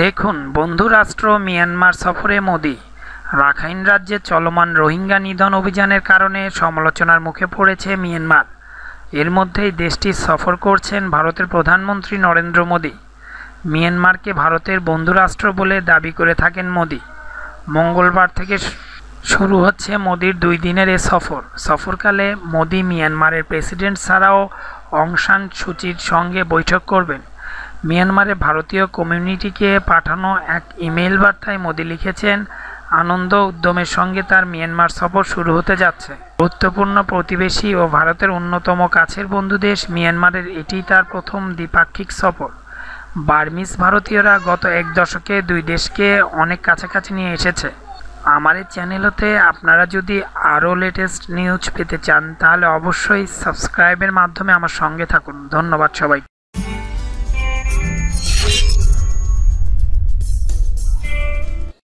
দেখুন বন্ধুরাষ্ট্র মিয়ানমার সফরে মোদি রাখাইন রাজ্যে চলমান রোহিঙ্গা নিধন অভিযানের কারণে সমালোচনার মুখে পড়েছে মিয়ানমার এর মধ্যেই দেশটি সফর করছেন ভারতের প্রধানমন্ত্রী নরেন্দ্র মোদী মিয়ানমারকে ভারতের বন্ধুরাষ্ট্র বলে দাবি করে থাকেন মোদী মঙ্গলবার থেকে শুরু হচ্ছে মোদির দুই দিনের এ সফর সফরকালে মোদি মিয়ানমারের প্রেসিডেন্ট ছাড়াও অংশান সুচির সঙ্গে বৈঠক করবেন মিয়ানমারে ভারতীয় কমিউনিটিকে পাঠানো এক ইমেইল বার্তায় মোদি লিখেছেন আনন্দ উদ্যমের সঙ্গে তার মিয়ানমার সফর শুরু হতে যাচ্ছে গুরুত্বপূর্ণ প্রতিবেশী ও ভারতের অন্যতম কাছের বন্ধু দেশ মিয়ানমারের এটি তার প্রথম দ্বিপাক্ষিক সফর বার্মিস ভারতীয়রা গত এক দশকে দুই দেশকে অনেক কাছাকাছি নিয়ে এসেছে আমার এই চ্যানেলতে আপনারা যদি আরও লেটেস্ট নিউজ পেতে চান তাহলে অবশ্যই সাবস্ক্রাইবের মাধ্যমে আমার সঙ্গে থাকুন ধন্যবাদ সবাই